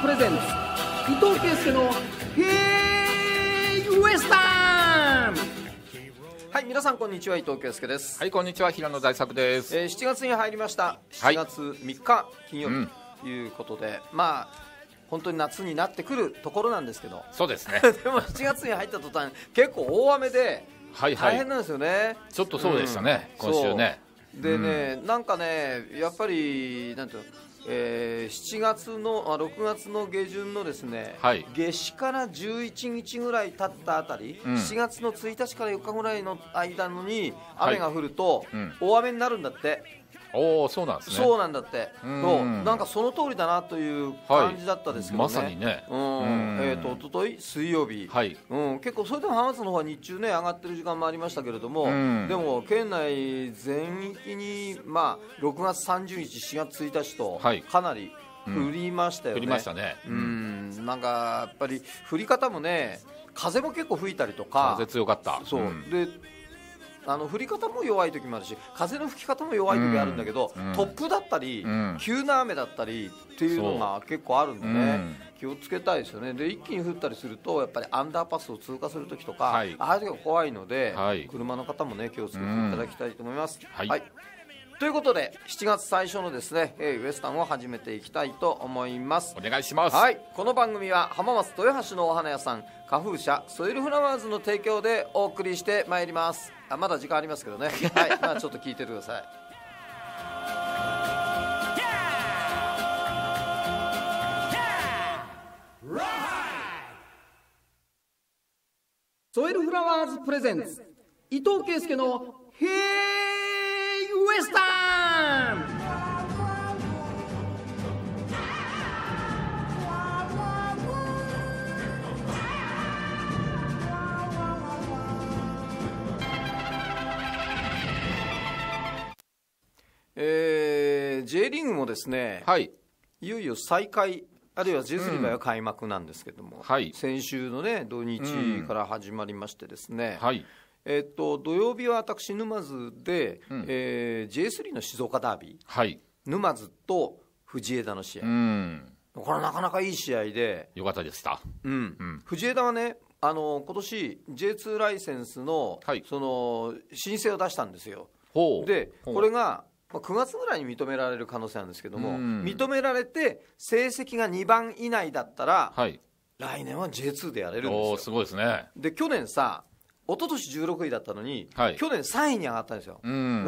プレゼンツ伊藤圭介の「ヘイウエスタン」はい皆さんこんにちは伊藤圭介ですはいこんにちは平野大作です、えー、7月に入りましたは7月3日金曜日ということで、まあ本当に夏になってくるところなんですけどそうですね でも7月に入った途端結構大雨ではいは大変なんですよね、ちょっとそうでしたね、うん今週ねでね、なんかねやっぱりなんていうのえー、7月のあ6月の下旬のですね、はい、夏至から11日ぐらい経ったあたり、うん、7月の1日から4日ぐらいの間に雨が降ると、はいうん、大雨になるんだって。おおそうなんですねそうなんだってそうなんかその通りだなという感じだったですけどね、はい、まさにねうんえっ、ー、と一昨日水曜日、はいうん、結構それでも浜松の方は日中ね上がってる時間もありましたけれどもでも県内全域にまあ6月30日4月1日とかなり、降りましたよね、うん、降りましたねうんなんかやっぱり降り方もね風も結構吹いたりとか風強かったそう、うん、であの降り方も弱い時もあるし風の吹き方も弱い時あるんだけど、うん、突風だったり、うん、急な雨だったりっていうのが結構あるんでね、気をつけたいですよねで一気に降ったりするとやっぱりアンダーパスを通過する時とか、はい、ああいう時が怖いので、はい、車の方もね気をつけていただきたいと思います。はい、はいということで7月最初のですね、えー、ウエスタンを始めていきたいと思いますお願いします、はい、この番組は浜松豊橋のお花屋さん花風社ソイルフラワーズの提供でお送りしてまいりますあまだ時間ありますけどね はい、まあ、ちょっと聞いててくださいソイルフラワーズプレゼンツ伊藤圭介の「へえ!」West Ham. えー、J リーグもですね、はい、いよいよ再開あるいは J3 は開幕なんですけれども、うんはい、先週の、ね、土日から始まりましてですね、うんはいえっと、土曜日は私、沼津で、うんえー、J3 の静岡ダービー、はい、沼津と藤枝の試合、うん、これ、なかなかいい試合で、よかったですか、うん、うん、藤枝はね、あの今年 J2 ライセンスのはい、その申請を出したんですよ。でこれがまあ、9月ぐらいに認められる可能性なんですけども、認められて成績が2番以内だったら、はい、来年は J2 でやれるんですよ。すごいですねで去年さ一昨年16位だったのに、はい、去年3位に上がったんですよ、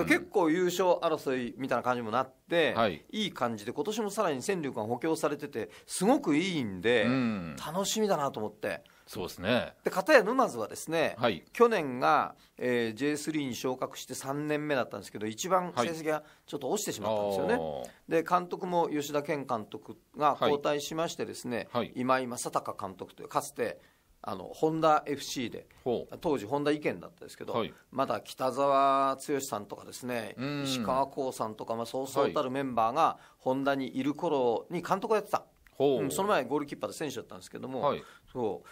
結構優勝争いみたいな感じもなって、はい、いい感じで、今年もさらに戦力が補強されてて、すごくいいんで、ん楽しみだなと思って。そうですねで片や沼津はですね、はい、去年が、えー、J3 に昇格して3年目だったんですけど一番成績がちょっと落ちてしまったんですよね、はい、で監督も吉田健監督が交代しましてですね、はい、今井正孝監督というかつてあのホンダ FC で当時ホンダ意見だったんですけど、はい、まだ北澤剛さんとかですね石川光さんとか、まあ、そうそうたるメンバーがホンダにいる頃に監督をやってた、はいうん、その前ゴールキッパーで選手だったんですけども、はい、そ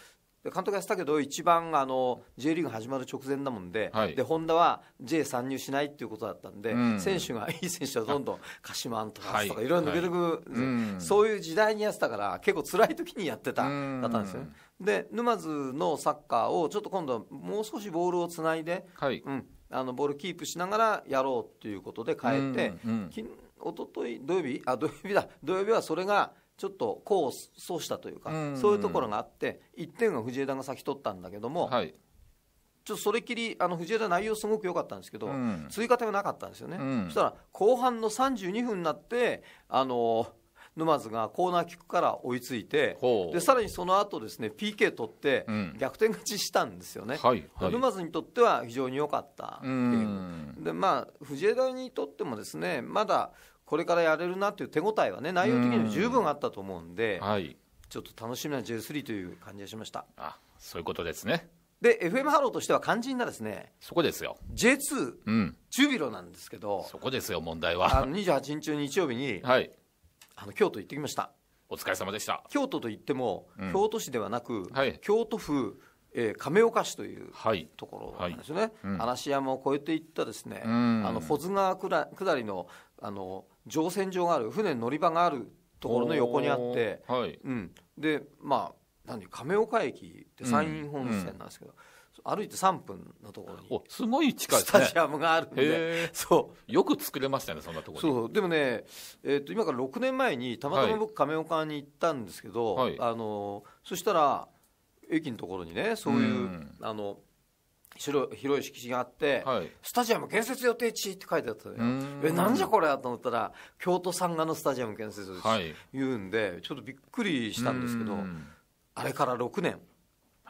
で監督やってたけど、一番あの J リーグ始まる直前だもんで、はい、でホンダは J 参入しないっていうことだったんで、うん、選手がいい選手はどんどん鹿島アントラーズとか、いろいろ抜けてく、はいはい、そういう時代にやってたから、結構辛い時にやってた、だったんですよね。で沼津のサッカーをちょっと今度はもう少しボールをつないで、はいうん、あのボールキープしながらやろうということで変えて、うんうん、一昨日土曜日あ土曜日だ土曜日はそれがちょっと功を奏したというか、うんうん、そういうところがあって1点は藤枝が先取ったんだけども、はい、ちょっとそれきりあの藤枝内容すごく良かったんですけど、うん、追加点はなかったんですよね、うん、そしたら後半の32分になってあの沼津がコーナーキックから追いついてでさらにその後ですね PK 取って逆転勝ちしたんですよね、うんはいはい、沼津にとっては非常に良かったでまあ藤枝にとってもですねまだこれからやれるなっていう手応えはね内容的には十分あったと思うんで、んはい、ちょっと楽しみな J3 という感じがしましたあそういうことですねで FM ハローとしては肝心なですねそこですよ J2、うん、ジュビロなんですけどそこですよ問題はあの28日日曜日に、はい、あの京都行ってきましたお疲れ様でした京都といっても、うん、京都市ではなく、はい、京都府えー、亀岡市というところなんですよね、はいはいうん、嵐山を越えていったですね、あの保津川下りのあの乗船場がある船乗り場があるところの横にあって、はい、うん、でまあ何亀岡駅って山陰本線なんですけど、うんうん、歩いて3分のところにすごい近い、ね、スタジアムがあるんでそうよく作れましたねそんなところそうでもね、えーと、と今から6年前にたまたま僕亀岡に行ったんですけど、はい、あのそしたら駅のところにねそういう、うん、あの広い敷地があって、はい、スタジアム建設予定地って書いてあったのよえなんじゃこれと思ったら京都産ガのスタジアム建設って言うんで、ちょっとびっくりしたんですけどあれから6年。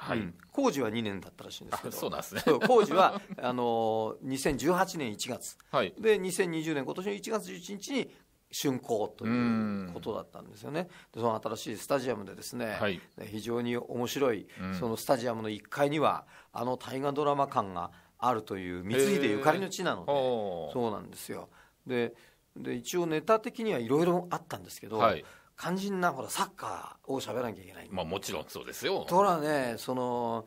はい、うん、工事は2年だったらしいんですけど、そうなんですね、工事はあの2018年1月、はい、で2020年、今年の1月11日に竣工ということだったんですよね、でその新しいスタジアムで、ですね、はい、非常に面白い、そのスタジアムの1階には、あの大河ドラマ館があるという、光秀ゆかりの地なので、そうなんですよ。でで一応ネタ的にはいろいろあったんですけど、はい、肝心なほらサッカーを喋らなきゃいけないまあもちろんそうですよとらねその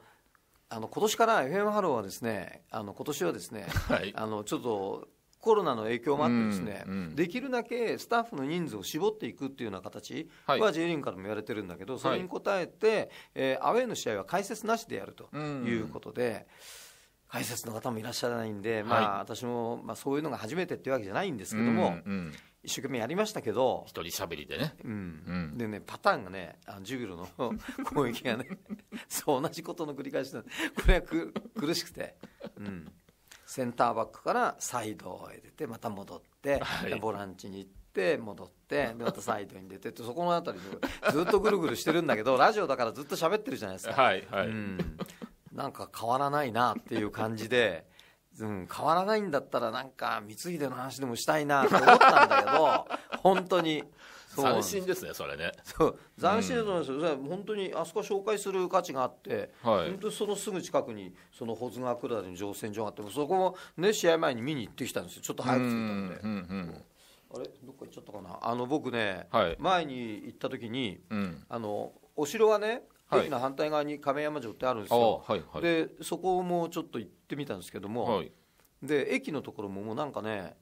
あの今年から FM ハローはですねあの今年はですね、はい、あのちょっとコロナの影響もあってですね、うんうん、できるだけスタッフの人数を絞っていくっていうような形は J リーグからも言われてるんだけど、はい、それに応えて、えー、アウェーの試合は解説なしでやるということで。うんうん解説の方もいらっしゃらないんで、まあ、はい、私も、まあ、そういうのが初めてっていうわけじゃないんですけども、うんうん、一生懸命やりましたけど、一人しゃべりでね、うん、うん、でね、パターンがね、あのジュビロの 攻撃がね、そう同じことの繰り返しなんで、これは苦しくて、うん、センターバックからサイドへ出てまた戻って、はい、ボランチに行って。戻って でまたサイドに出てってそこの辺りずっとぐるぐるしてるんだけどラジオだからずっと喋ってるじゃないですか、はいはい、うん、なんか変わらないなっていう感じで、うん、変わらないんだったらなんか光秀の話でもしたいなと思ったんだけど本当に斬新ですねそれねそう斬新だと思いますよ、うん、本当にあそこ紹介する価値があって、はい、本当にそのすぐ近くにその保津川下りの乗船所があってそこもね試合前に見に行ってきたんですよちょっと早く着いたんで。うんうんうんあれどっか行っちゃったかなあの僕ね、はい、前に行った時に、うん、あのお城がね駅の反対側に亀山城ってあるんですよ、はいはい、でそこもちょっと行ってみたんですけども、で駅のところももうなんかね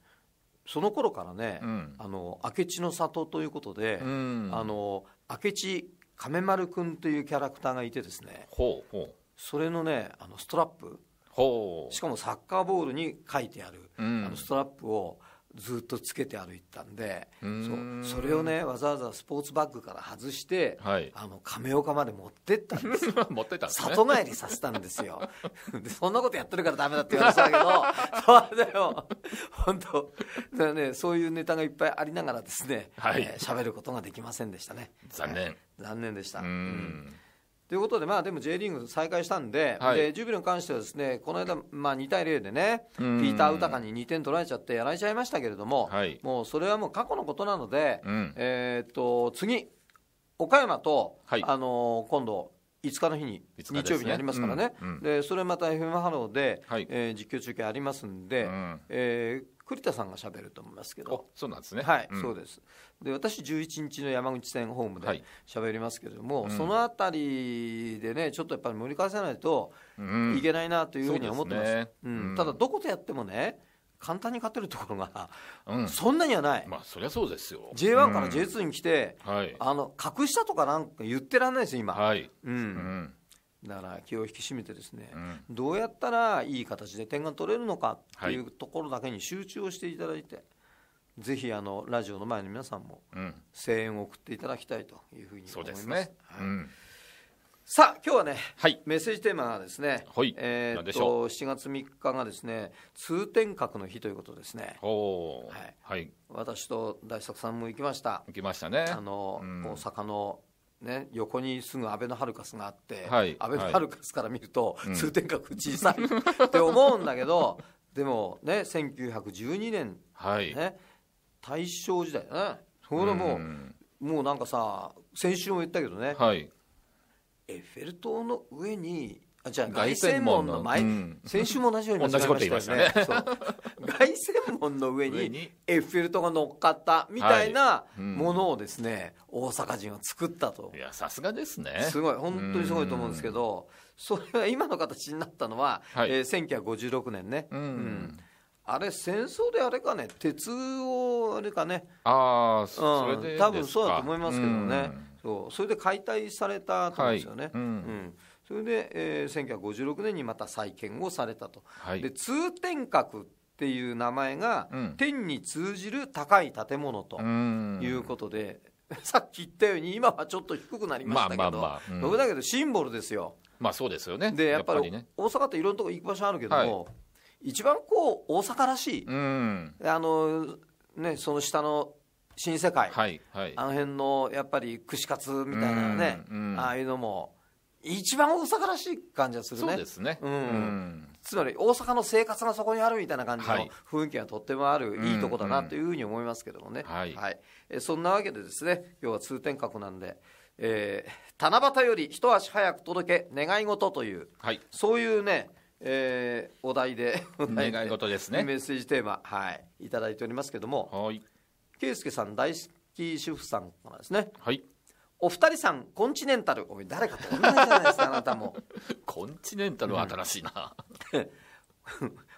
その頃からね、うん、あの明智の里ということで、うん、あの明智亀丸君というキャラクターがいてですねそれのねあのストラップしかもサッカーボールに書いてある、うん、あのストラップをずっとつけて歩いてたんでそうそれをねわざわざスポーツバッグから外して、はい、あの亀岡まで持ってったんですよ 持ってた、ね、里帰りさせたんですよ でそんなことやってるからダメだって言われてたけど そうだよ本当だねそういうネタがいっぱいありながらですね喋、はいえー、ることができませんでしたね残念、残念でしたうんということで、まあ、でも J リーグ再開したんで、はい、でジュビロに関してはです、ね、この間、まあ、2対0でね、ピーター・ウタカに2点取られちゃって、やられちゃいましたけれども、はい、もうそれはもう過去のことなので、うん、えー、っと次、岡山と、はい、あのー、今度、5日の日に、日曜日にありますからね、で、うんうん、それまた FM ハローで、はい、えー、実況中継ありますんで、うん、えー、栗田さんがしゃべると思いますけどそうなんですねはい、うん、そうですで私11日の山口線ホームで喋りますけれども、はい、その辺りでねちょっとやっぱり盛り返さないといけないなというふうに思ってます,、うんただどこでやってもね簡単に勝てるところが、うん、そんなにはない、まあ、そりゃそうですよ J1 から J2 に来て、うんはい、あの格下とかなんか言ってらんないですよ、今。はいうん、うんだから気を引き締めてですね、うん、どうやったらいい形で点が取れるのかっていうところだけに集中をしていただいて、はい、ぜひあのラジオの前の皆さんも声援を送っていただきたいというふうに思います。うさあ今日はね、はい、メッセージテーマがですね、はい、えー、と7月3日がですね通天閣の日ということですね。はい、はい、私と大作さんも行きました。行きましたね。あの、うん、大阪のね、横にすぐ安倍のハルカスがあって、はい、安倍のハルカスから見ると、はい、通天閣小さい、うん、って思うんだけどでもね1912年、はい、ね、大正時代だねそれもうもうなんかさ先週も言ったけどね、はい、エッフェル塔の上にじゃあ凱旋門の前、うん、先週も同じようにましたね。凱旋門の上にエッフェル塔が乗っかったみたいなものをですね、はいうん、大阪人は作ったと。いや、さすがですね。すごい、本当にすごいと思うんですけど、それは今の形になったのは、はい、えー、1956年ね。うん、うんあれ戦争であれかね鉄をあれかねああ、それで、すん、多分そうだと思いますけどね、うん、そうそれで解体されたんですよね、はい、うん、うんそれで、えー、1956年にまた再建をされたと、はい、で通天閣っていう名前が、うん、天に通じる高い建物ということで、さっき言ったように今はちょっと低くなりましたけど、まあまあまあうん、だけどシンボルですよ。まあそうですよねでやっぱり、ね、大阪っていろんなとこ行く場所あるけども、はい、一番こう大阪らしい、うん、あのね、その下の新世界、はいはい、あの辺のやっぱり串カツみたいなね、うんうん、ああいうのも。一番大阪らしい感じがするね。そうですね。うん。うん、つまり大阪の生活がそこにあるみたいな感じの雰囲気がとってもある、はい、いいとこだなというふうに思いますけどもね。うんうん、はい、はい、え。そんなわけでですね、今日は通天閣なんで、えー、七夕より一足早く届け願い事という、はい、そういうね、えー、お題で 願い事ですね。メッセージテーマ、はい、いいておりますけども、はい。圭介さん大好き主婦さんからですね。はい。お二人さんコンチネンタルおい誰かと同じじゃないですかあなたもコンチネンタルは新しいな、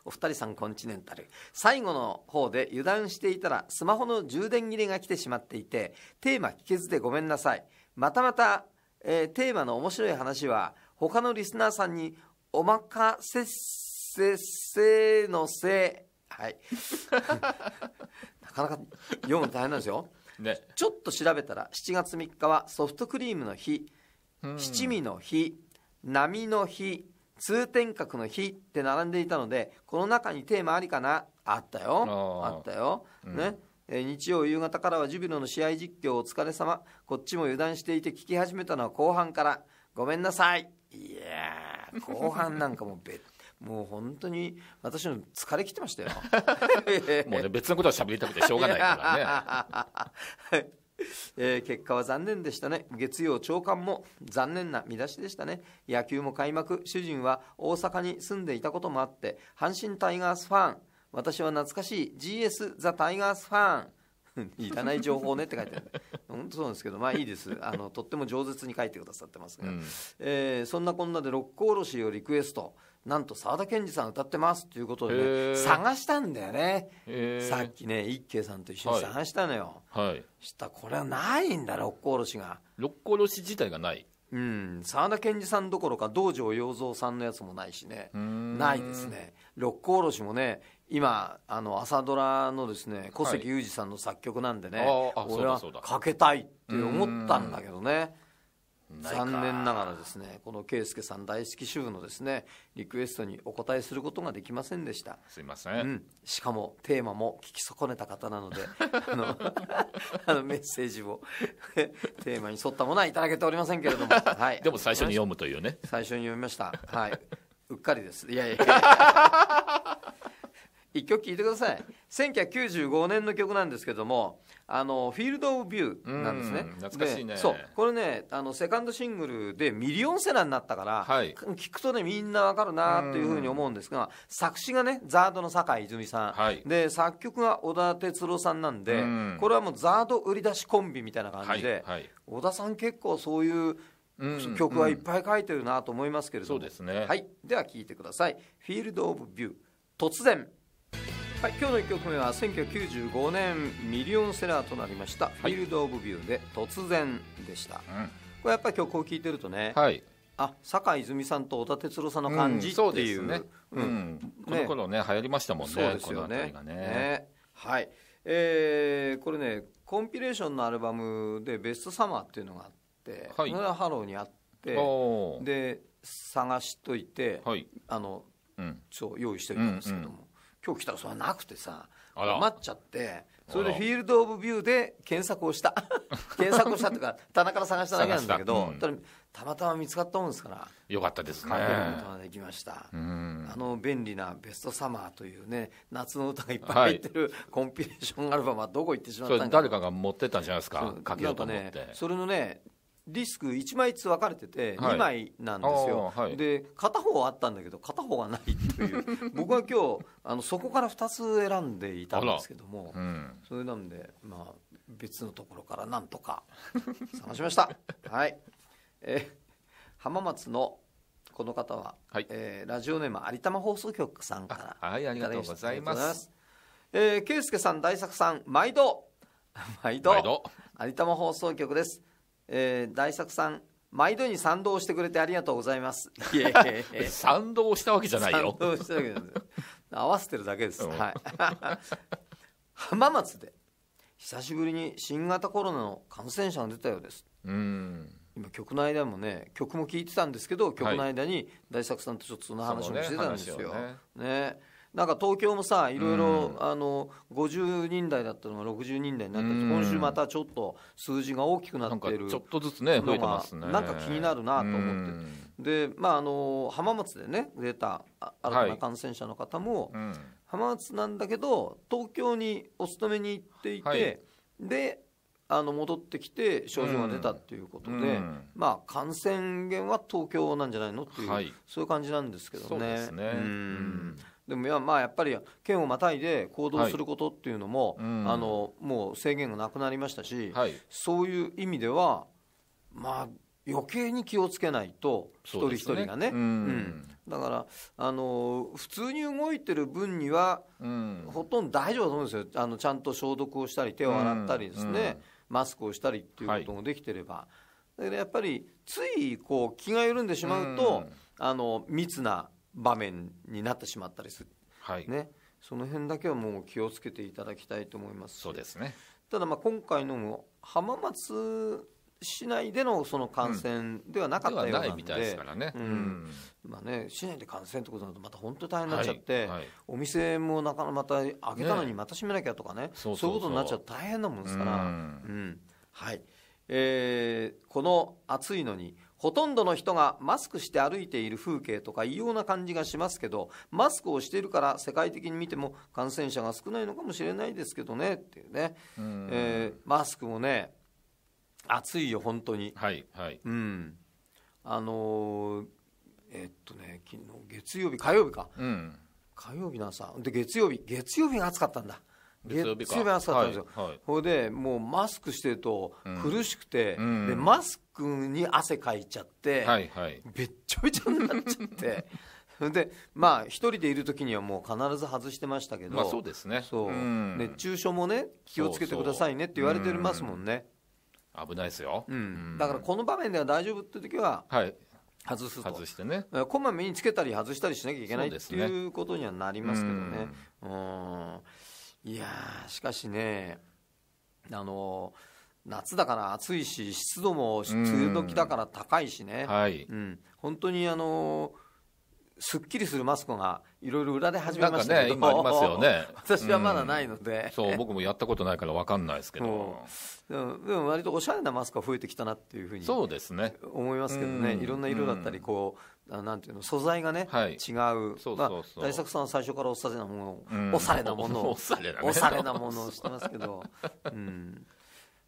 お二人さんコンチネンタル最後の方で油断していたらスマホの充電切れが来てしまっていてテーマ聞けずでごめんなさいまたまた、えー、テーマの面白い話は他のリスナーさんにお任せせせのせはい なかなか読むの大変なんですよね、ちょっと調べたら7月3日はソフトクリームの日、うん、七味の日波の日通天閣の日って並んでいたのでこの中にテーマありかなあったよあったよ、うん、ねえ日曜夕方からはジュビロの試合実況お疲れ様こっちも油断していて聞き始めたのは後半からごめんなさいいや後半なんかもべっもう本当に私の疲れきってましたよ もうね別のことは喋りたくてしょうがないからね えー、結果は残念でしたね月曜朝刊も残念な見出しでしたね野球も開幕主人は大阪に住んでいたこともあって阪神タイガースファン私は懐かしい GS ザタイガースファン いらない情報ねって書いてある本当そうですけどまあいいですあのとっても饒舌に書いてくださってますが、うん、えー、そんなこんなで六甲おろしをリクエストなんと沢田研二さん歌ってますということで、ね、探したんだよねさっきね一慶さんと一緒に探したのよ、はい、はい、したこれはないんだ六甲おろしが六甲おろし自体がないうん沢田研二さんどころか道場洋蔵さんのやつもないしねないですね六甲おろしもね今あの朝ドラのですね小関裕二さんの作曲なんでね、はい、俺はかけたいって思ったんだけどね残念ながらですねこの圭介さん大好き主婦のですねリクエストにお答えすることができませんでしたすいません、うん、しかもテーマも聞き損ねた方なので あの あのメッセージを テーマに沿ったものはいただけておりませんけれども、はい、でも最初に読むというね最初に読みましたはいうっかりですいやいやいや一曲聴いてください1995年の曲なんですけどもあのフィールド・オブ・ビューなんですね。懐かしいねそうこれねあのセカンドシングルでミリオンセラーになったから、はい、聞くとねみんなわかるなというふうに思うんですが作詞がねザードの酒井泉さん、はい、で作曲が小田哲郎さんなんでこれはもうザード売り出しコンビみたいな感じで、はい、小田さん結構そういう曲はいっぱい書いてるなと思いますけれども、うそうですね、はい、では聴いてください「フィールド・オブ・ビュー突然」。はい、今日の曲目は1995年ミリオンセラーとなりました「フィールド・オブ・ビュー」で「突然」でした、うん、これやっぱり曲を聴いてるとね、はい、あ坂井泉さんと織田哲郎さんの感じっていう,、うんうねうんこの頃ね流行りましたもんねそうですよねねねはいえー、これねコンピレーションのアルバムで「ベストサマー」っていうのがあって、はい、そハローにあってで探しといて、はい、あの、うん、そう用意しておいたんですけども、今日来たらそれはなくてさ困っちゃってそれでフィールド・オブ・ビューで検索をした 検索をしたっていうか棚から探しただけなんだけど、うんた、またま見つかったもんですからよかったですねことができました、うん、あの便利な「ベストサマー」というね夏の歌がいっぱい入ってる、はい、コンピレーションアルバムはどこ行ってしまったんか誰かが持ってたんじゃないですかかけようと思って、ね、それのねディスク1枚ずつ分かれてて2枚なんですよ、はいはい、で片方はあったんだけど片方がないという 僕は今日あのそこから2つ選んでいたんですけども、うん、それなんで、まあ、別のところからなんとか 探しましたはいえ浜松のこの方は、はい、えー、ラジオネーム有玉放送局さんからはいありがとうございますえー、圭介さん大作さん毎度 毎度有玉放送局ですえー、大作さん毎度に賛同してくれてありがとうございます。いえいえ 賛同したわけじゃないよ。賛同したわけじゃない。合わせてるだけです。うん、はい。浜松で久しぶりに新型コロナの感染者が出たようです。うん今曲の間もね曲も聞いてたんですけど曲の間に大作さんとちょっとその話もしてたんですよ。ね、ね、なんか東京もさいろいろ、あの50人台だったのが60人台になって、今週またちょっと数字が大きくなってるちょっとずつね増えてますねなんか気になるなと思って、でまああの浜松でね出た新たな感染者の方も、はい浜松なんだけど東京にお勤めに行っていて、はい、であの戻ってきて症状が出たっていうことで、うん、まあ、感染源は東京なんじゃないのっていう、はい、そういう感じなんですけどね。そうですね、うでもまあやっぱり県をまたいで行動することっていうのも、はいあのもう制限がなくなりましたし、はい、そういう意味では、まあ、余計に気をつけないと、一人一人がね。うん、うんだからあの普通に動いてる分には、うん、ほとんど大丈夫だと思うんですよあのちゃんと消毒をしたり手を洗ったりですね、マスクをしたりっていうこともできてれば、はい、だからやっぱりついこう気が緩んでしまうと、あの密な場面になってしまったりする、はいね、その辺だけはもう気をつけていただきたいと思いますそうです、ね、ただ、まあ今回のも浜松市内でのその感染ではなかったようなんで、まあね、市内で感染ってことになると、また本当に大変になっちゃって、はいはい、お店もなかなかまた開けたのにまた閉めなきゃとかね、ねそういうことになっちゃうと大変なもんですから、うん、うん、はいえー、この暑いのに、ほとんどの人がマスクして歩いている風景とか異様な感じがしますけどマスクをしているから世界的に見ても感染者が少ないのかもしれないですけどねっていうね、うえー、マスクもね暑いよ本当に、はいはい、うんあのー、えー、っとね昨日月曜日火曜日か、うん、火曜日の朝で月曜日月曜日が暑かったんだ月曜日朝だったんですよ、はいはい、ほいでもうマスクしてると苦しくて、うん、でマスクに汗かいちゃって、はいはい、べっちょべちょになっちゃって。でまあ、一人でいるときにはもう必ず外してましたけど、まあ、そうですねそう、うん、熱中症もね気をつけてくださいねって言われてますもんね危ないですよ、うん、だからこの場面では大丈夫って時は、はい、外すと外してねこまめにつけたり外したりしなきゃいけない、っていうことにはなりますけどねうんいやしかしねあの夏だから暑いし湿度も梅雨時だから高いしね、うん、はいうん、本当にあのすっきりするマスクがいろいろ裏で始めましたけど、ね、今ありますよね 私はまだないので、うん、そう僕もやったことないから分かんないですけどでもでも割とおしゃれなマスクが増えてきたなっていうふうにそうですね思いますけどねいろんな色だったりこう、あなんていうの素材がね、はい、違うそうそうそう、まあ、大作さんは最初からおしゃれなもの、うん、おしゃれなもの おしゃれ,、ね、おしゃれなものをしてますけど、うん、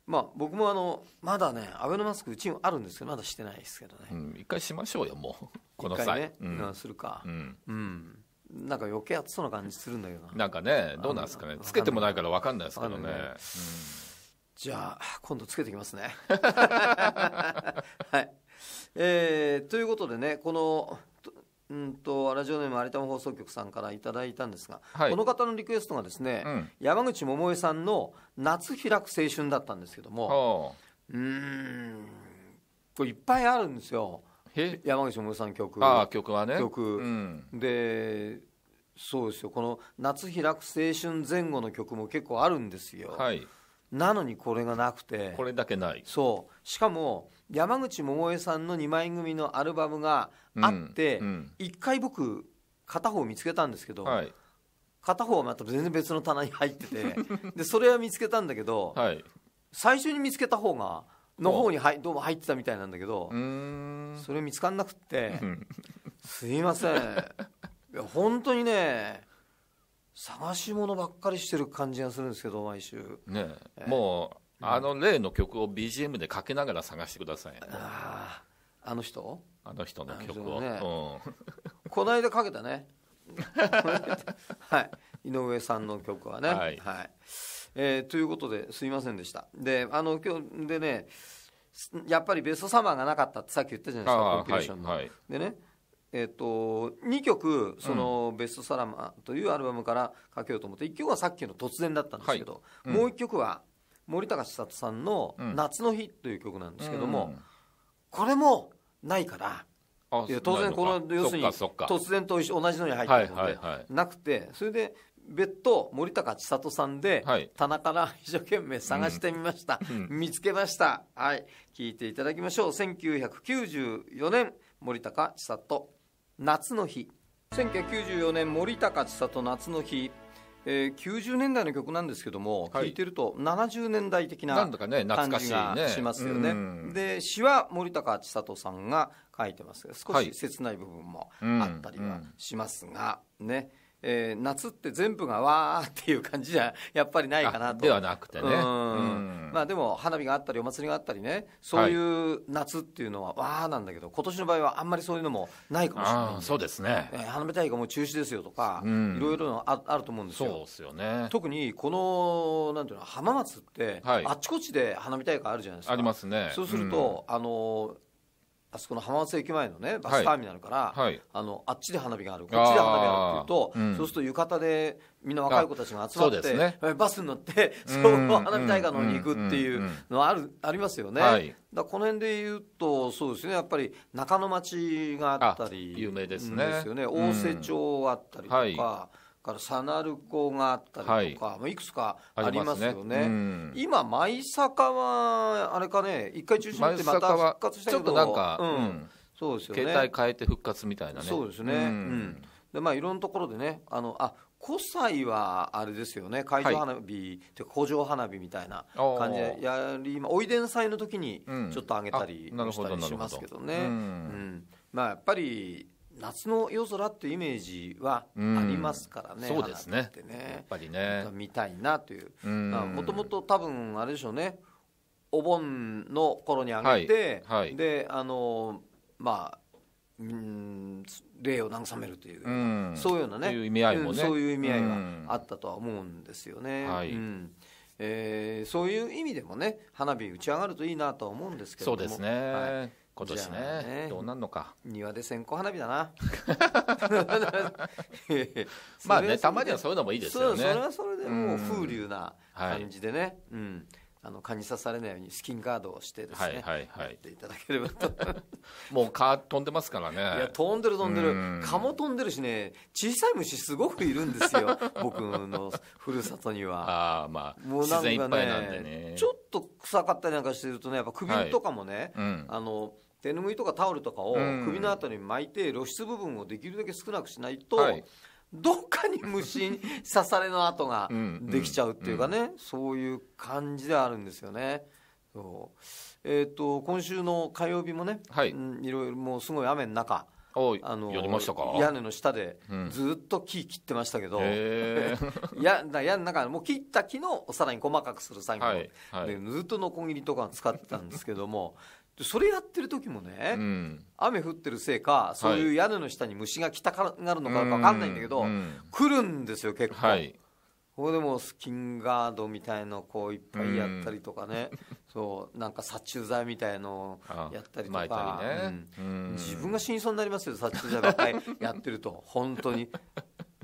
まあ僕もあのまだねアベノマスクうちにあるんですけどまだしてないですけどね、うん、一回しましょうよもうこの際ね、うん、するかうん、うんなんか余計暑そうな感じするんだけどなんかねどうなんですかねつけてもないから分かんないですけどね、ね、じゃあ今度つけてきますね はいえー、ということでねこのうんとラジオネーム有田放送局さんからいただいたんですが、はい、この方のリクエストがですね、うん、山口百恵さんの「夏開く青春」だったんですけどもうんこれいっぱいあるんですよ山口百恵さんの曲あ曲はね曲、うん、でそうですよこの「夏開く青春」前後の曲も結構あるんですよ、はい、なのにこれがなくてこれだけないそうしかも山口百恵さんの2枚組のアルバムがあって、うんうん、1回僕片方見つけたんですけど、はい、片方はまた全然別の棚に入っててでそれは見つけたんだけど、はい、最初に見つけた方がの方にどうも入ってたみたいなんだけどそれ見つかんなくってすいませんいや本当にね探し物ばっかりしてる感じがするんですけど毎週、ねえー、もうあの例の曲を BGM でかけながら探してください。ああ、あの人あの人の曲を。ねうん、この間かけたね。はい、井上さんの曲はね。はい、はい、えー、ということですいませんでした。で、あの今日でね、やっぱりベストサマーがなかったってさっき言ったじゃないですか、コンピーションの。はい、でね、えーと、2曲その、ベストサラマーというアルバムからかけようと思って1曲はさっきの「突然」だったんですけど、はいうん、もう1曲は「森高千里さんの「夏の日」という曲なんですけども、うん、これもないから当然この要するに突然と同じのに入ってるので、なくてそれで別途森高千里さんで棚から一生懸命探してみました、見つけましたはい聞いていただきましょう1994年森高千里「夏の日」1994年森高千里「夏の日」えー、90年代の曲なんですけども、はい、聞いてると70年代的な感じがしますよね。ねで詩は森高千里さんが書いてます少し切ない部分もあったりはしますが、ね。はいうんえー、夏って全部がわーっていう感じじゃ やっぱりないかなと。ではなくてね、まあ、でも花火があったりお祭りがあったりねそういう夏っていうのはわーなんだけど今年の場合はあんまりそういうのもないかもしれないそうですね、えー、花火大会も中止ですよとか、いろいろのああると思うんですよ。そうですよね特にこのなんていうの浜松って、はい、あっちこっちで花火大会あるじゃないですか。ありますね。そうすると、あのあそこの浜松駅前のねバスターミナルから、はいはい、あのあっちで花火があるこっちで花火があるっていうと、うん、そうすると浴衣でみんな若い子たちが集まって、ね、バスに乗ってそこの花火大会のに行くっていうのあるありますよね、はい、だこの辺で言うとそうですねやっぱり中野町があったり有名ですねですよね、大瀬町あったりとか。からサナルコがあったりとか、はい、いくつかありますよね。ねうん、今、舞坂は、あれかね、一回中止になってまた復活したけど、ちょっとなんか、うん、そうですよね。携帯変えて復活みたいなね。そうですね。うん、で、まあ、いろんなところでね、あの、あ、古祭はあれですよね会場花火、はい、っていうか古城花火みたいな感じでやりおいでん祭の時にちょっと上げたりしたりしますけどね。うん、うん、まあ、やっぱり夏の夜空っていうイメージはありますからね、うん、そうですね、ね、やっぱりね見たいなというもともと多分あれでしょうねお盆の頃にあげて、はいはい、であのまあうん霊を慰めるという、うん、そういうようなね、ねうん、そういう意味合いはあったとは思うんですよね。はいえー、そういう意味でもね花火打ち上がるといいなとは思うんですけどもそうですね、はい今年ねねどうなんのか庭で線香花火だな まあねたまにはそういうのもいいですよねそれはそれでもう風流な感じでね、はい、うんあの蚊に刺されないようにスキンガードをしてですね、はいはいはい、っていただければと もう蚊飛んでますからねいや飛んでる飛んでる蚊も飛んでるしね小さい虫すごくいるんですよ 僕のふるさとにはああまあもうなんかね、ね、ちょっと臭かったりなんかしてるとねやっぱ首とかもね、はいうん、あの手ぬぐいとかタオルとかを首の後に巻いて露出部分をできるだけ少なくしないと、どっかに虫に刺されの跡が できちゃうっていうかね、そういう感じであるんですよね。そうえーと、今週の火曜日もね、はい、いろいろもうすごい雨の中、あの屋根の下でずっと木切ってましたけど、うん、や屋根の中もう切った木のさらに細かくする作業、はいはい、でずっとのこぎりとか使ってたんですけどもそれやってる時もね、うん、雨降ってるせいか、そういう屋根の下に虫が来たかなるのか分かんないんだけど、うん来るんですよ、結構。はい、これでもスキンガードみたいのこういっぱいやったりとかね、そうなんか殺虫剤みたいのやったりとか、自分が死にそうになりますよ、殺虫剤ばっかりやってると、本当に。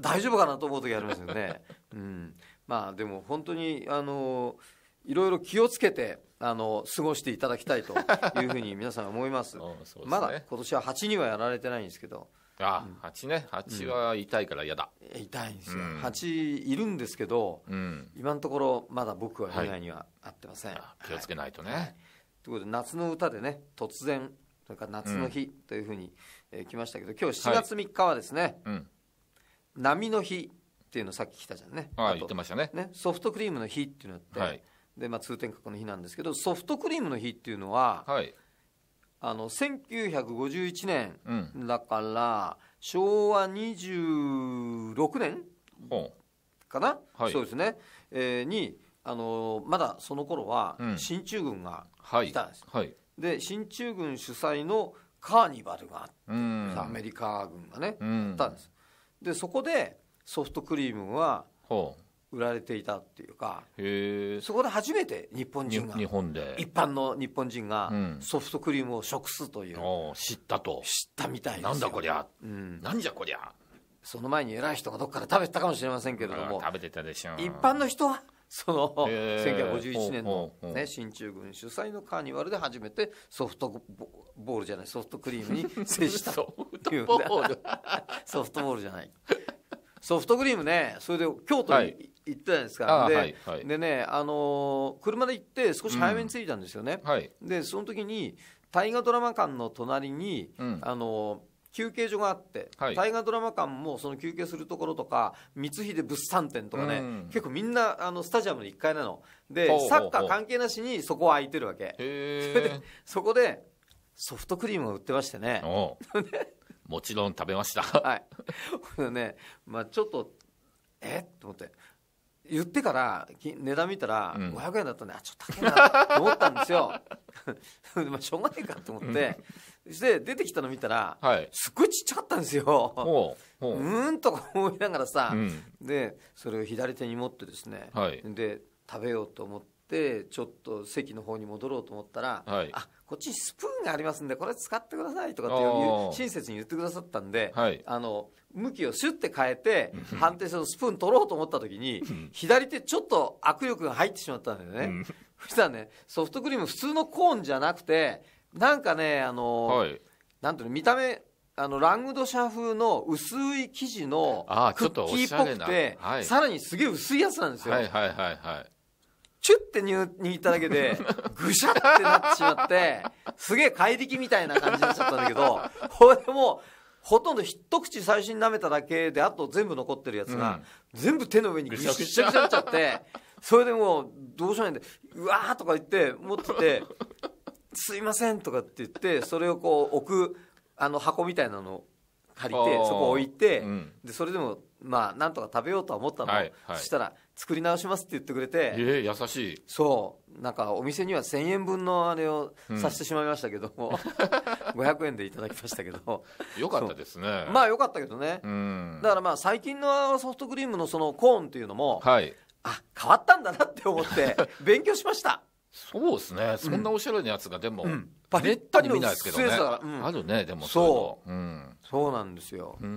大丈夫かなと思う時ありますよね。うん、まあでも本当にあのーいろいろ気をつけてあの過ごしていただきたいというふうに 皆さん思いますすね、まだ今年は8にはやられてないんですけどああ、うね蜂は痛いから嫌だ、うん、痛いんですよ、うん、蜂いるんですけど、うん、今のところまだ僕は被害にはあってません、はい、気をつけないとね、はい、ということで夏の歌でね突然それから夏の日というふうに、うん、えー、来ましたけど今日7月3日はですね、はい、波の日っていうのさっき来たじゃんねああ言ってましたねねソフトクリームの日っていうのって、はいで、まあ、通天閣の日なんですけどソフトクリームの日っていうのは、はい、あの1951年、だから昭和26年かな、はい、そうですね、えー、にあのまだその頃は進駐軍がいたんです、うんはい、で進駐軍主催のカーニバルがあってアメリカ軍がねあったんですでそこでソフトクリームは売られていたっていうかそこで初めて日本人が日本で一般の日本人がソフトクリームを食すという、うん、知ったと知ったみたいなんだこりゃ、うん、何じゃこりゃその前に偉い人がどっから食べたかもしれませんけれども食べてたでしょ一般の人はその1951年の、ね、進駐軍主催のカーニバルで初めてソフトボールじゃないソフトクリームに接したという ソフトボールじゃないソフトクリームねそれで京都に、行ったじゃないですかはいはい、でね、あのー、車で行って少し早めに着いたんですよね、うんはい、でその時に大河ドラマ館の隣に、うん、あのー、休憩所があって、はい、大河ドラマ館もその休憩するところとか光秀物産展とかね、うん、結構みんなあのスタジアムの1階なのでサッカー関係なしにそこは空いてるわけ それでそこでソフトクリームを売ってましてね もちろん食べました。はい。ほんね、まあちょっと、えと思って、言ってから値段見たら500円だったんで、うん、あちょっと高いなと思ったんですよ まあしょうがないかと思って、そして出てきたの見たら、はい、すっごいちっちゃかったんですようんとか思いながらさ、うん、でそれを左手に持ってですね、はい、で食べようと思ってちょっと席の方に戻ろうと思ったら、はい、あこっちスプーンがありますんでこれ使ってくださいとかって親切に言ってくださったんで、はい、あの向きをシュッて変えて判定するスプーン取ろうと思った時に左手ちょっと握力が入ってしまったんだよね、そしたらねソフトクリーム普通のコーンじゃなくてなんかねあの、はい、なんていうの見た目あのラングドシャ風の薄い生地のクッキーっぽくて、はい、さらにすげえ薄いやつなんですよ。はいはいはいはい、チュッて握っただけで、ぐしゃってなってしまって、すげえ怪力みたいな感じになっちゃったんだけど、これもほとんど一口最初に舐めただけで、あと全部残ってるやつが、全部手の上にぐしゃぐしゃぐしゃっちゃって、それでもう、どうしようもないんで、うわーとか言って、持ってて、すいませんとかって言って、それをこう置く、あの箱みたいなのを借りて、そこ置いて、で、それでもまあ、なんとか食べようとは思ったの、はいはい、そしたら、作り直しますって言ってくれて、えー、優しいそうなんかお店には1000円分のあれをさしてしまいましたけども、うん、500円でいただきましたけどよかったですねまあよかったけどね、だからまあ最近のソフトクリームのそのコーンっていうのも、はい、あ変わったんだなって思って 勉強しましたそうですね、そんなおしゃれなやつが、でも、めったに見ないですけどね、あるね、でもそう、うん、そうなんですよ、だ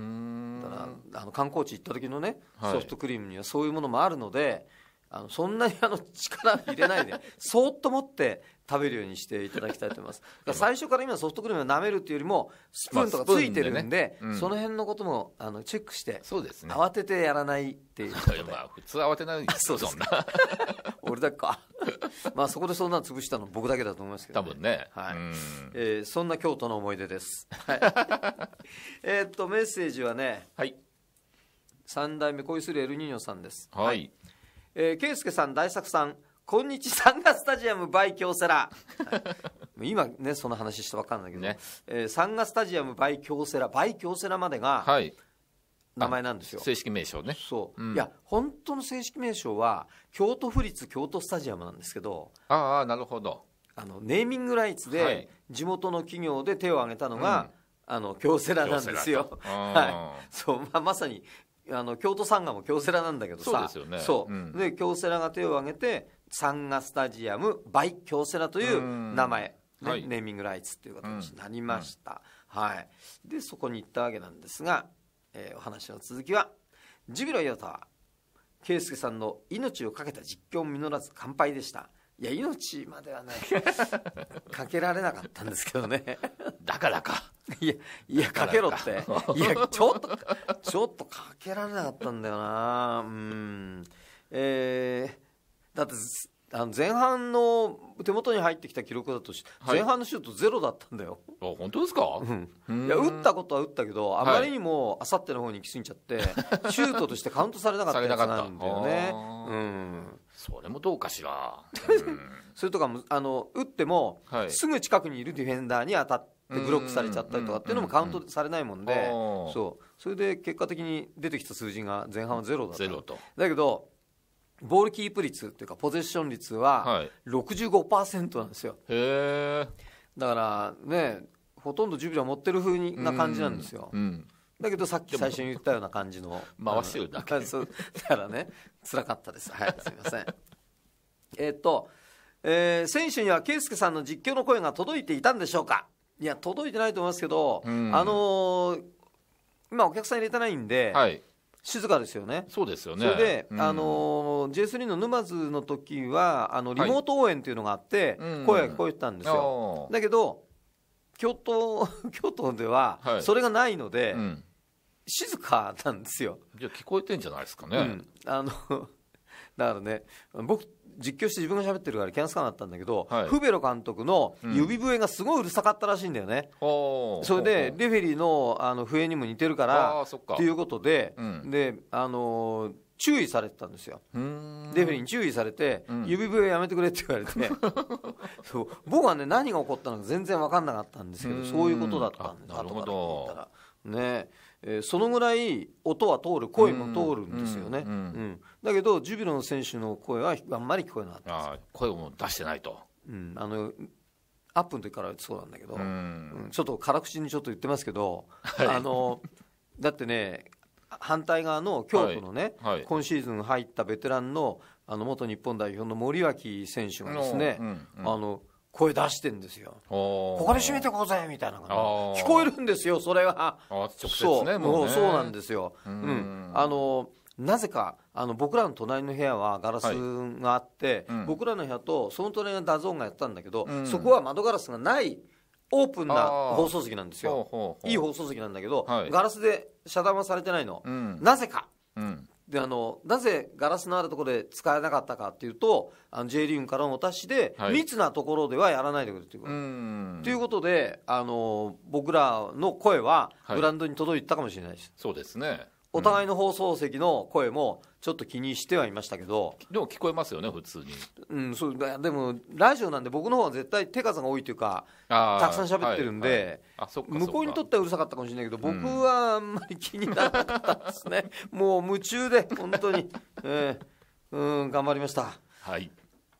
からあの観光地行った時のね、ソフトクリームにはそういうものもあるので、あのそんなにあの力入れないで、そーっと持って、食べるようにしていただきたいと思います 最初から今ソフトクリームを舐めるっていうよりもスプーンとかついてるんでまあでねうん、その辺のこともあのチェックしてそうです、ね、慌ててやらないっていう まあ普通慌てないです そんな俺だかまあそこでそんな潰したの僕だけだと思いますけど、ね、多分ね、はいえー、そんな京都の思い出です、はい、えっとメッセージはね、はい、3代目恋するエルニーニョさんですはい、はい、えー、圭介さん大作さん今日サンガスタジアムバイ京セラ、はい、今ねその話した分かんだけど、ねえー、サンガスタジアムバイ京セラバイ京セラまでが名前なんですよ、正式名称ねそう、うん、いや本当の正式名称は京都府立京都スタジアムなんですけどああなるほどあのネーミングライツで地元の企業で手を挙げたのが、はい、あの京セラなんですよ、はい、そうまあ、まさにあの京都サンガも京セラなんだけどさそうで、ねうん、京セラが手を挙げてサンガスタジアムバイ京セラという名前、ねはい、ネーミングライツという形になりました、うんうん、はい、でそこに行ったわけなんですが、えー、お話の続きはジュビロ磐田は圭介さんの命を懸けた実況実らず乾杯でしたいや命まではね かけられなかったんですけどねだからかいやいやかけろっていやちょっとちょっとかけられなかったんだよなうんえー、だってあの前半の手元に入ってきた記録だと、はい、前半のシュートゼロだったんだよ。あ本当ですか、いや打ったことは打ったけどあまりにもあさっての方に行き過ぎちゃって、はい、シュートとしてカウントされなかったやつなんだよね。うん、それもどうかしら、うん、それとかもあの打っても、はい、すぐ近くにいるディフェンダーに当たって。ブロックされちゃったりとかっていうのもカウントされないもんでそうそれで結果的に出てきた数字が前半はゼロだったゼロとだけどボールキープ率というかポゼッション率は65%なんですよ、はい、だからねほとんど10は持ってる風な感じなんですよ、うんうんだけどさっき最初に言ったような感じの回してるだけ、うだからねつらかったですはいすみませんえっと、えー、選手には圭佑さんの実況の声が届いていたんでしょうかいや届いてないと思いますけど、うん、あのー、今お客さん入れてないんで、はい、静かですよね。そうですよね。それで、うん、あの J3 の沼津の時はあのリモート応援っていうのがあって、はい、声が聞こえてたんですよ。うん、だけど京都 京都ではそれがないので、はいうん、静かなんですよ。じゃ聞こえてんじゃないですかね。あの だからね僕実況して自分が喋ってるから気が付かなかったんだけど、はい、フベロ監督の指笛がすごいうるさかったらしいんだよね、うん、それでレフェリーのあの笛にも似てるからっていうことで、うん、であのー注意されてたんですよレフェリーに注意されて、うん、指笛やめてくれって言われて そう僕はね何が起こったのか全然分かんなかったんですけどそういうことだったんですなるほどったらねえー、そのぐらい音は通る声も通るんですよねうんだけど、ジュビロの選手の声はあんまり聞こえなかった声を出してないと。うん、あのアップの時からそうなんだけど、うん、ちょっと辛口にちょっと言ってますけど、はい、あのだってね、反対側の京都のね、はいはい、今シーズン入ったベテランのあの元日本代表の森脇選手がですね、うんうん、あの声出してんですよ、ここで締めてこうぜみたいな聞こえるんですよ、それは。直接ね、そう、ね、そうなんですよ。うん、あのなぜかあの僕らの隣の部屋はガラスがあって、はいうん、僕らの部屋とその隣のダゾーンがやったんだけど、うん、そこは窓ガラスがないオープンな放送席なんですよいい放送席なんだけど、はい、ガラスで遮断はされてないの、うん、なぜか、であのなぜガラスのあるところで使えなかったかっていうとあの J リーグからのお達しで、はい、密なところではやらないでくれということということであの僕らの声は、グラウンドに届いたかもしれないです、そうですねお互いの放送席の声もちょっと気にしてはいましたけど、でも聞こえますよね普通にうん、そうでもラジオなんで僕の方は絶対手数が多いというかたくさん喋ってるんで、あそっか向こうにとってはうるさかったかもしれないけど僕はあんまり気にならなかったですね、もう夢中で本当に、えーうん頑張りました。はい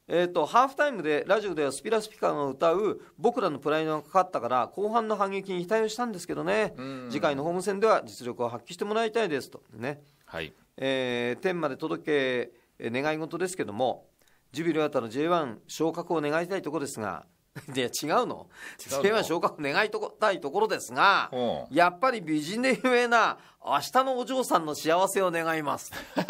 えーと、ハーフタイムでラジオではスピラスピカを歌う「僕らのプライドがかかったから後半の反撃に期待をしたんですけどね、次回のホーム戦では実力を発揮してもらいたいですとね、はいえー、天まで届け願い事ですけどもジュビロ やっの J1 昇格を願いたいところですがいや違うの違うの J1 昇格願いとこたいところですがやっぱり美人で有名な明日のお嬢さんの幸せを願いますい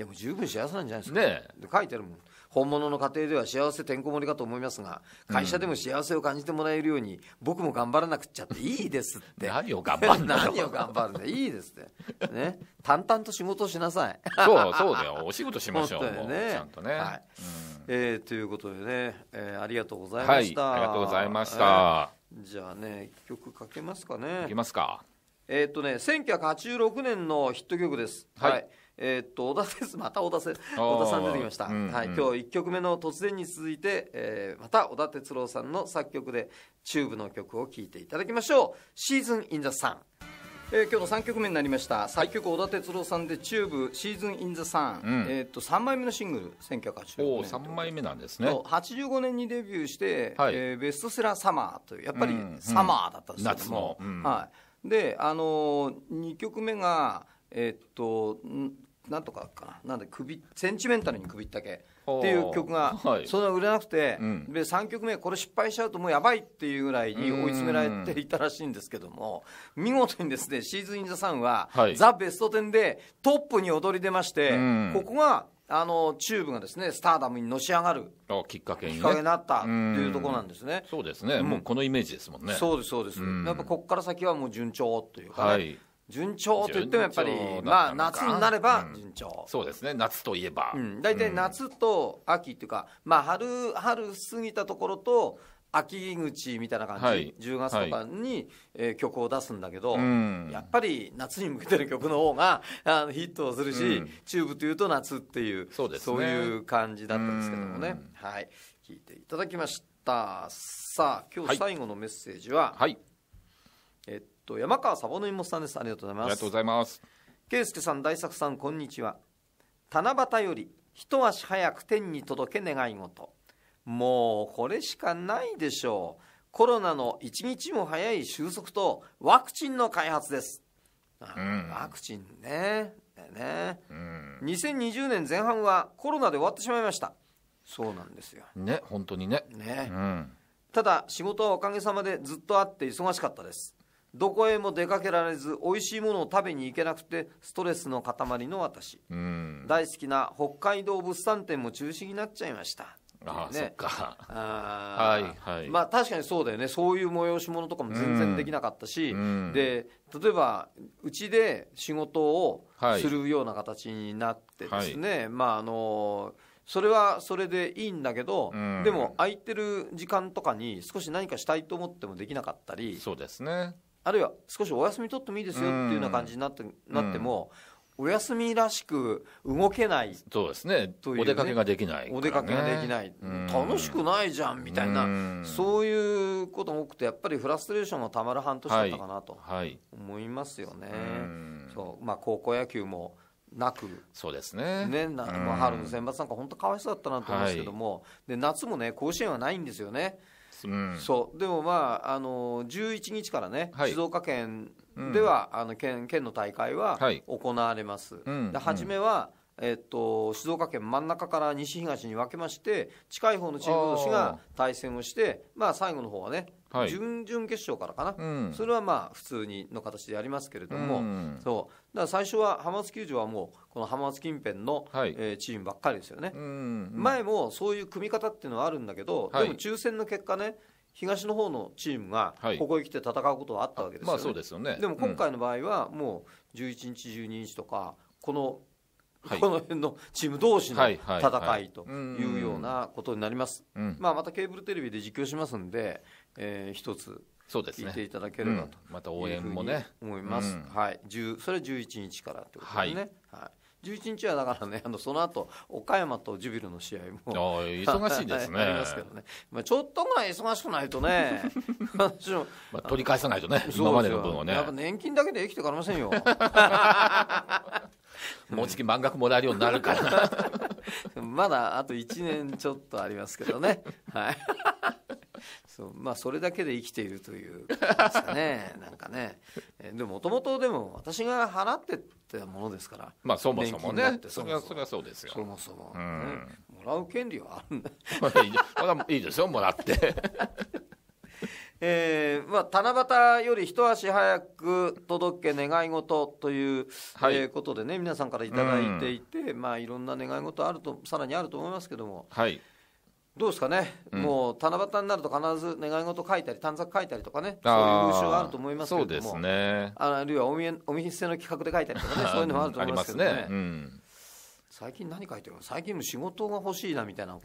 や もう十分幸せなんじゃないですかね書いてあるもん本物の家庭では幸せてんこ盛りかと思いますが会社でも幸せを感じてもらえるように、僕も頑張らなくっちゃっていいですって何を頑張るんだ何を頑張るんだいいですってね淡々と仕事をしなさいそうそうだよお仕事しましょうう、ね、ちゃんとね、はいうん、えー、ということでね、えー、ありがとうございました、はい、ありがとうございました、えー、じゃあね曲かけますかねいきますかえー、っとね1986年のヒット曲です、はい、はいえー、っと、小田です。また小田せ、小田さん出てきました。うんうん、はい、今日1曲目の突然に続いて、えー、また小田哲郎さんの作曲で、チューブの曲を聴いていただきましょう。シーズンインザさん。えー、今日の3曲目になりました作曲小田哲郎さんで「チューブシーズン・イン・ザ・サン」うん、えー、と3枚目のシングル1986年お3枚目なんですね85年にデビューして、はい、えー、ベストセラー「サマー」というやっぱり、サマーだったんですけども、うんうん、はい、で、あのー、2曲目がえっとなんとかかななんで首センチメンタルに首ったけっていう曲が、はい、そんな売れなくて、うん、で3曲目これ失敗しちゃうともうやばいっていうぐらいに追い詰められていたらしいんですけども見事にですねシーズン・イン・ザ・サンは、ザ・ベスト10でトップに躍り出まして、ここがあのチューブがですねスターダムにのし上がるきっかけに、ね、きっかけになったっていうところなんですねそうですね、うん、もうこのイメージですもんねそうですそうです、うん、やっぱここから先はもう順調というか、ね、はい、順調といってもやっぱり、まあ、夏になれば順調、うん、そうですね夏といえば、大、体、夏と秋っていうか、まあ、春春過ぎたところと秋口みたいな感じ、はい、10月とかに、はい、えー、曲を出すんだけど、うん、やっぱり夏に向けてる曲の方があのヒットをするし、うん、チューブというと夏っていうそう、ね,、そういう感じだったんですけどもね、うん、はい聞いていただきましたさあ今日最後のメッセージは、はい、えっとと山川サボの妹さんですありがとうございますありがとうございます圭介さん大作さんこんにちは七夕より一足早く天に届け願い事もうこれしかないでしょうコロナの一日も早い収束とワクチンの開発です、うん、ワクチンねね、うん、2020年前半はコロナで終わってしまいましたそうなんですよね本当にねね、うん、ただ仕事はおかげさまでずっとあって忙しかったですどこへも出かけられず美味しいものを食べに行けなくてストレスの塊の私、大好きな北海道物産展も中止になっちゃいましたああ、ね、そっかあ、はいはい、まあ確かにそうだよねそういう催し物とかも全然できなかったし、で例えばうちで仕事をするような形になってですね、はい、まああのそれはそれでいいんだけど、うん、でも空いてる時間とかに少し何かしたいと思ってもできなかったりそうですねあるいは少しお休み取ってもいいですよっていうような感じになって,、なっても、お休みらしく動けない、ね、そうですねお出かけができない、ね、お出かけができない、楽しくないじゃんみたいな、そういうことも多くてやっぱりフラストレーションがたまる半年だったかなと思いますよね、そうまあ、高校野球もなくそうですねねな、まあ、春の選抜なんか本当かわいそうだったなと思うんですけども、はい、で夏もね甲子園はないんですよね。うん、そうでもまああの11日からね、はい、静岡県では、うん、あの県県の大会は行われます、はい、で初めは、えっと、静岡県真ん中から西東に分けまして近い方のチーム同士が対戦をしてまあ最後の方はねはい準々決勝からかな、うんそれはまあ普通にの形でやりますけれども、うんそうだから最初は浜松球場はもうこの浜松近辺の、はいえーチームばっかりですよね、うん前もそういう組み方っていうのはあるんだけど、はいでも抽選の結果ね東の方のチームがここへ来て戦うことはあったわけですよね、ですよねでも今回の場合はもう11日12日とかこのはい、この辺のチーム同士の戦いというようなことになります、まあ、またケーブルテレビで実況しますんで、えー、一つ聞いていただければと、ねうん、また応援もね思います、はい、それは11日からということですね、はい、はい11日はだからね、あのその後岡山とジュビロの試合も忙しいですね まあ、ちょっとぐらい忙しくないとね、まあ、取り返さないとね、今までの分をね。やっぱ年金だけで生きていかれませんよ。もうじき満額もらえるようになるから まだあと1年ちょっとありますけどねはい そうまあそれだけで生きているというねなんかねえでももともとでも私が払ってってものですからまあそもそもねそれはそれはそうですよそもそも、うね、もらう権利はあるんだいいですよもらってえーまあ、七夕より一足早く届け願い事という、はい、えー、ことでね皆さんから頂いていて、うん、まあ、いろんな願い事あるとさらにあると思いますけども、はい、どうですかね、うん、もう七夕になると必ず願い事書いたり短冊書いたりとかねそういう風習があると思いますけどもそうです、ね、あるいはおみお店の企画で書いたりとかね そういうのもあると思いますけどね。ねうん最近何書いてるの最近も仕事が欲しいなみたいなこ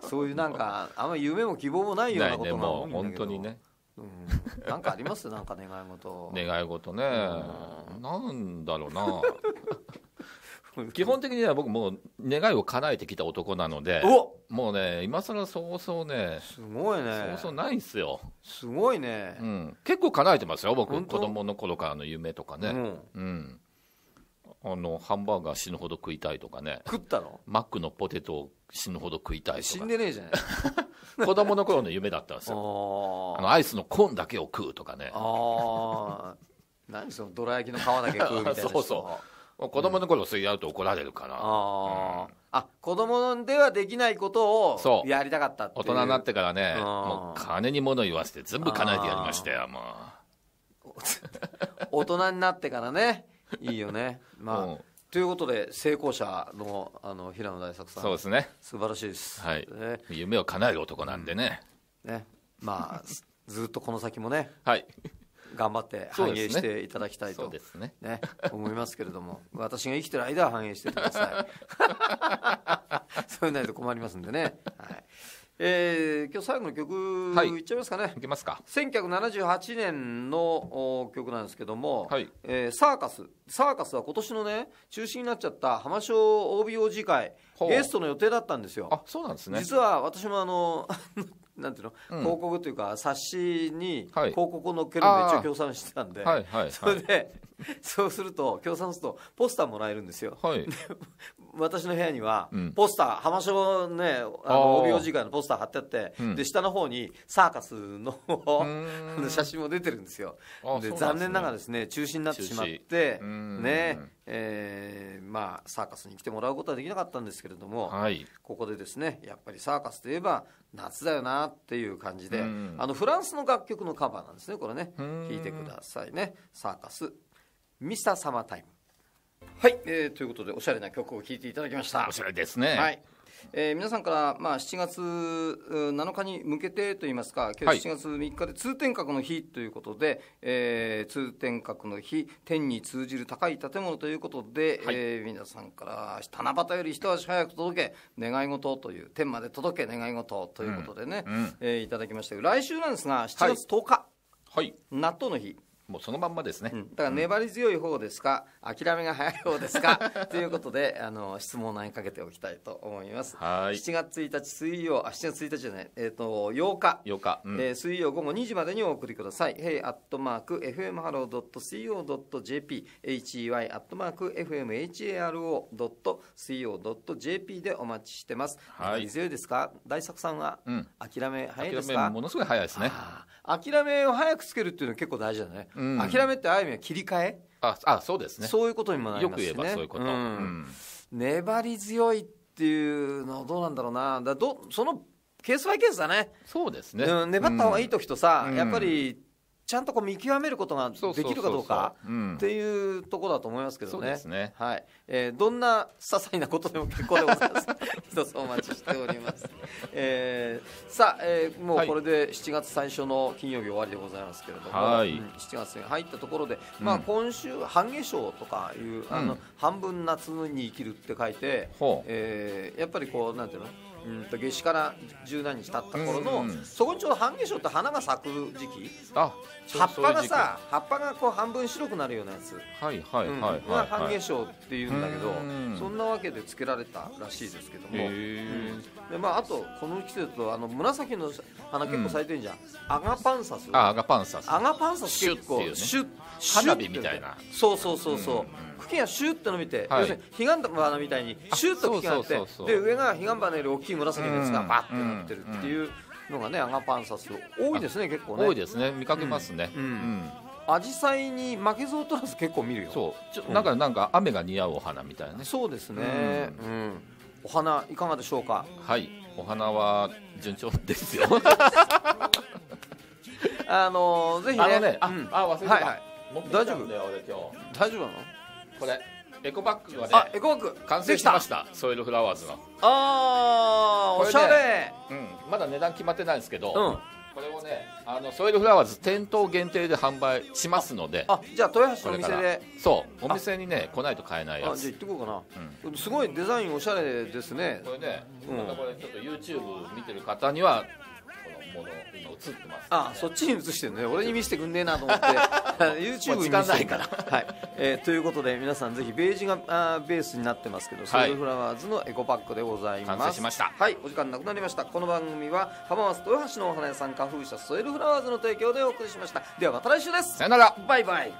と そういうなんかあんまり夢も希望もないようなことが多いんだけど、ね、本当にねうん、なんかありますなんか願い事願い事ね、うん、なんだろうな 基本的には僕もう願いを叶えてきた男なのでもうね今更そうそうねすごいねそうそうないんすよすごいね、うん、結構叶えてますよ僕子供の頃からの夢とかね、うん、うん、あのハンバーガー死ぬほど食いたいとかね食ったのマックのポテトを死ぬほど食いたい死とかんでねえじゃん 子供の頃の夢だったんですよあのアイスのコーンだけを食うとかねあー何そのどら焼きの皮だけ食うみたいな そうそう子供の頃そうやると怒られるから、あー、あ子供ではできないことそをうやりたかったっ大人になってからね、もう金に物言わせて、全部叶えてやりましたよ、もう。大人になってからねいいよねまあ、ということで成功者のあの平野大作さんそうですね素晴らしいです、はい、ね、夢を叶える男なんでねねまあ ずっとこの先もね、はい、頑張って反映していただきたいと、ねねね、思いますけれども私が生きてる間は反映してください そういうないと困りますんでね、はいえー、今日最後の曲、はい、いっちゃいますかね。いけますか。1978年の曲なんですけども、はい、えー、サーカス。サーカスは今年のね、中止になっちゃった浜松 OBOG 会、ゲストの予定だったんですよ。あ、そうなんですね。実は私もあの、なんていうの、うん、広告というか冊子に広告を載っけるので一応協賛してたんで、はいはいはい、それで そうすると協賛するとポスターもらえるんですよ、はい、私の部屋には、ポスター浜松ねあの帯おじい会のポスター貼ってあって、うん、で下の方にサーカスの 写真も出てるんですよで、ね、残念ながらですね中止になってしまってねえー、まあサーカスに来てもらうことはできなかったんですけれども、はい、ここでですねやっぱりサーカスといえば夏だよなっていう感じで、あのフランスの楽曲のカバーなんですねこれね聴いてくださいねサーカスミスターサマータイムはい、えー、ということでおしゃれな曲を聴いていただきましたおしゃれですねはいえー、皆さんから、まあ、7月7日に向けてといいますか今日7月3日で通天閣の日ということで、はい、えー、通天閣の日天に通じる高い建物ということで、はい、えー、皆さんから「七夕より一足早く届け願い事」という天まで届け願い事ということでね、うんうん、えー、いただきました来週なんですが7月10日、はい、納豆の日もうそのまんまですね、うん、だから粘り強い方ですか、うん、諦めが早い方ですか ということであの質問を投げかけておきたいと思いますはい7月1日水曜あ7月1日じゃない、えーと、8日 ,8 日、うん、えー、水曜午後2時までにお送りください「hey.fmhello.co.jp」「hey.fmharo.co.jp」でお待ちしてます、はい、強いですか大作さんは、諦め早いですか諦めものすごい早いですね諦めを早くつけるっていうのは結構大事だね諦めってああいう意味は切り替えああそうですねそういうことにもなりますねよく言えばそういうこと、粘り強いっていうのはどうなんだろうなだどそのケースバイケースだねそうですね、うん、粘った方がいい時とさ、やっぱりちゃんとこう見極めることができるかどうかっていうところだと思いますけどね。ねはい、えー、どんな些細なことでも結構でございます。一つお待ちしております。えー、さあ、えー、もうこれで7月最初の金曜日終わりでございますけれども、はい、うん、7月に入ったところで、まあ今週半夏生とかいう、うん、あの半分夏に生きるって書いて、うん、えー、やっぱりこうなんていうの。うんと夏至から十何日経った頃の、うんそこにちょうど半夏生って花が咲く時期葉っぱがさ葉っぱがこう半分白くなるようなやつはいはいはいは半夏生っていうんだけど、そんなわけでつけられたらしいですけども、うん、でまああとこの季節あの紫の花結構咲いてんじゃん、うん、アガパンサスあアガパンサスアガパンサス結構シュッシュッ花火みたいなそうそうそうそう、うん付近シュッと伸びて、はい、要するに彼岸花みたいにシュッと茎があってで上が彼岸花より大きい紫のやつがバッてなってるっていうのがねアガパンサス多いですね結構ね多いですね見かけますねうんアジサイに負けず劣らず結構見るよそうちょ、うん、なんかなんか雨が似合うお花みたいなねそうですね、うん、うん、お花いかがでしょうかはいお花は順調ですよ あのー、ぜひねあのねあ、うん、あ忘れてた、はい、大丈夫大丈夫なのこれエコバッグがねあエコバッグ完成しましたソイルフラワーズのああ、おしゃれ、うん、まだ値段決まってないんですけど、これをねあのソイルフラワーズ店頭限定で販売しますのであじゃあ豊橋のお店でそうお店にね来ないと買えないやつあじゃあ行ってこうかな、うん、すごいデザインおしゃれですねこれね、うん、これちょっと YouTube 見てる方にはもの今映ってます、あそっちに映してるね俺に見せてくんねえなと思って YouTube に見せないから、はい、えー、ということで皆さんぜひベージュがあーベースになってますけどソウルフラワーズのエコパックでございますはいお時間なくなりましたこの番組は浜松豊橋のお花屋さん花風車ソウルフラワーズの提供でお送りしましたではまた来週ですさよならバイバイ